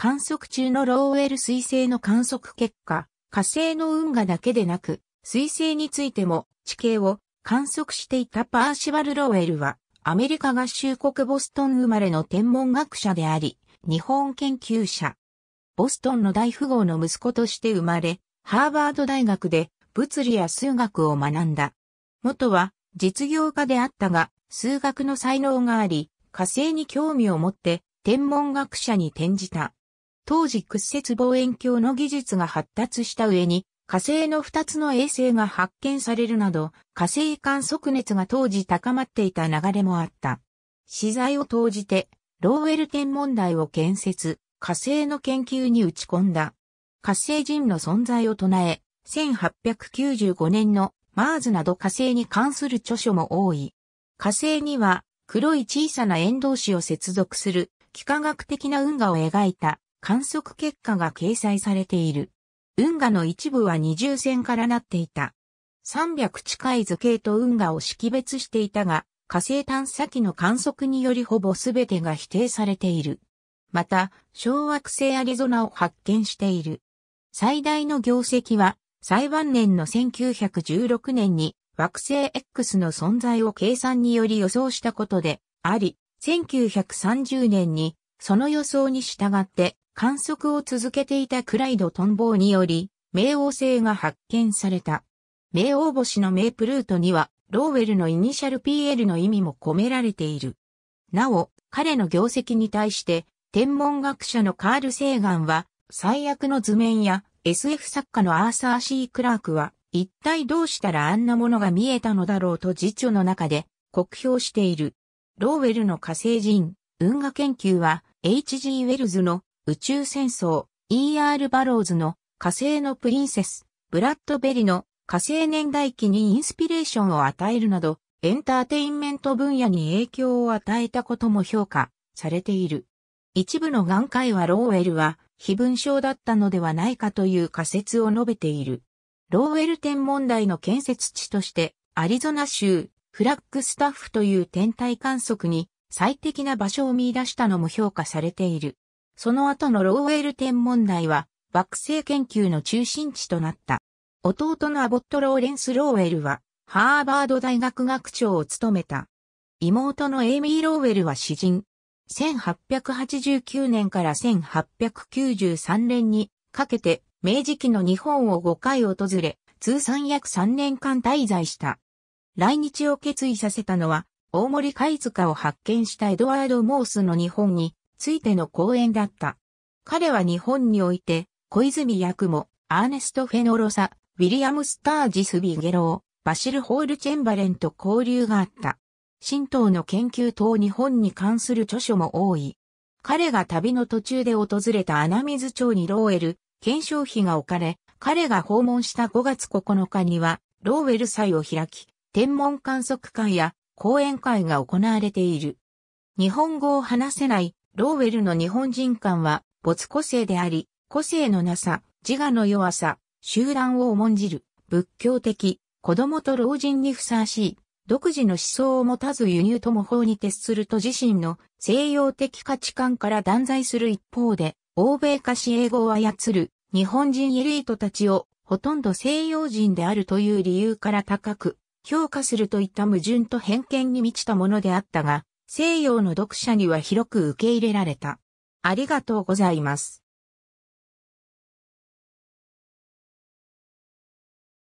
観測中のローウェル彗星の観測結果、火星の運河だけでなく、彗星についても地形を観測していたパーシバル・ローウェルは、アメリカ合衆国ボストン生まれの天文学者であり、日本研究者。ボストンの大富豪の息子として生まれ、ハーバード大学で物理や数学を学んだ。元は実業家であったが、数学の才能があり、火星に興味を持って天文学者に転じた。当時屈折望遠鏡の技術が発達した上に、火星の2つの衛星が発見されるなど、火星観測熱が当時高まっていた流れもあった。資材を投じて、ローウェル天文台を建設、火星の研究に打ち込んだ。火星人の存在を唱え、1895年のマーズなど火星に関する著書も多い。火星には黒い小さな円同士を接続する幾何学的な運河を描いた観測結果が掲載されている。運河の一部は二重線からなっていた。300近い図形と運河を識別していたが、火星探査機の観測によりほぼ全てが否定されている。また、小惑星アリゾナを発見している。最大の業績は、最晩年の1916年に惑星 X の存在を計算により予想したことであり、1930年にその予想に従って観測を続けていたクライド・トンボーにより、冥王星が発見された。冥王星の名プルートには、ローウェルのイニシャル PL の意味も込められている。なお、彼の業績に対して、天文学者のカール・セーガンは、最悪の図面や SF 作家のアーサー・シー・クラークは、一体どうしたらあんなものが見えたのだろうと辞書の中で、酷評している。ローウェルの火星人、運河研究は、H.G. ウェルズの宇宙戦争、E.R. バローズの火星のプリンセス、ブラッドベリの火星年代記にインスピレーションを与えるなど、エンターテインメント分野に影響を与えたことも評価されている。一部の眼科医はローウェルは非文章だったのではないかという仮説を述べている。ローウェル天文台の建設地として、アリゾナ州フラッグスタッフという天体観測に最適な場所を見出したのも評価されている。その後のローウェル天文台は、惑星研究の中心地となった。弟のアボット・ローレンス・ローウェルは、ハーバード大学学長を務めた。妹のエイミー・ローウェルは詩人。1889年から1893年にかけて明治期の日本を5回訪れ、通算約3年間滞在した。来日を決意させたのは、大森貝塚を発見したエドワード・モースの日本についての講演だった。彼は日本において、小泉役も、アーネスト・フェノロサ、ウィリアム・スタージス・ビゲロー、バシル・ホール・チェンバレンと交流があった。神道の研究等日本に関する著書も多い。彼が旅の途中で訪れた穴水町にローエル、検証費が置かれ、彼が訪問した5月9日には、ローエル祭を開き、天文観測会や講演会が行われている。日本語を話せないローウェルの日本人観は、没個性であり、個性のなさ、自我の弱さ、集団を重んじる、仏教的、子供と老人にふさわしい、独自の思想を持たず輸入と模倣に徹すると自身の西洋的価値観から断罪する一方で、欧米化し英語を操る日本人エリートたちをほとんど西洋人であるという理由から高く評価するといった矛盾と偏見に満ちたものであったが、西洋の読者には広く受け入れられた。ありがとうございます。